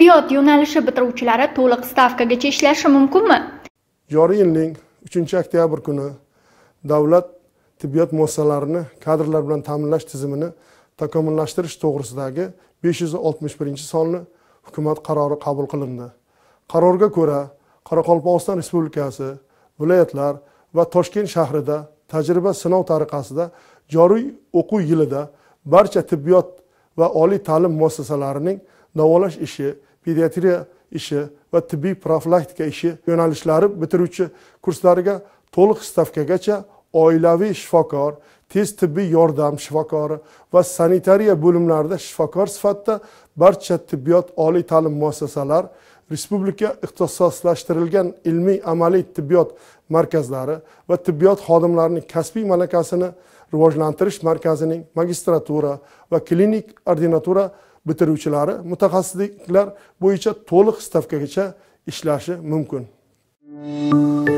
tibbiyot yo'nalishi bitiruvchilari to'liq stavkagacha ishlashi mumkinmi joriy yilning 3 oktyabr kuni davlat tibbiyot muassasalarini kadrlar bilan ta'minlash tizimini takomillashtirish to'g'risidagi 561 sonli hukumat qarori qabul qilindi qarorga ko'ra qoraqalpog'iston respublikasi viloyatlar va toshkent shahrida tajriba sinov tariqasida joriy o'quv yilida barcha tibbiyot va oliy ta'lim muassasalarining davolash ishi pediatriya ishi va tibbiy profilaktika ishi yo'nalishlari bitiruvchi kurslariga to'liq stavkagacha oilaviy shifokor tez tibbiy yordam shifokori va sanitariya bo'limlarida shifokor sifatida barcha tibbiyot oliy ta'lim muassasalar respublika ixtisoslashtirilgan ilmiy amaliy tibbiyot markazlari va tibbiyot xodimlarining kasbiy malakasini rivojlantirish markazining magistratura va klinik ordinatura bitiruvchilari mutaxassisliklar bo'yicha to'liq stavkagacha ishlashi mumkin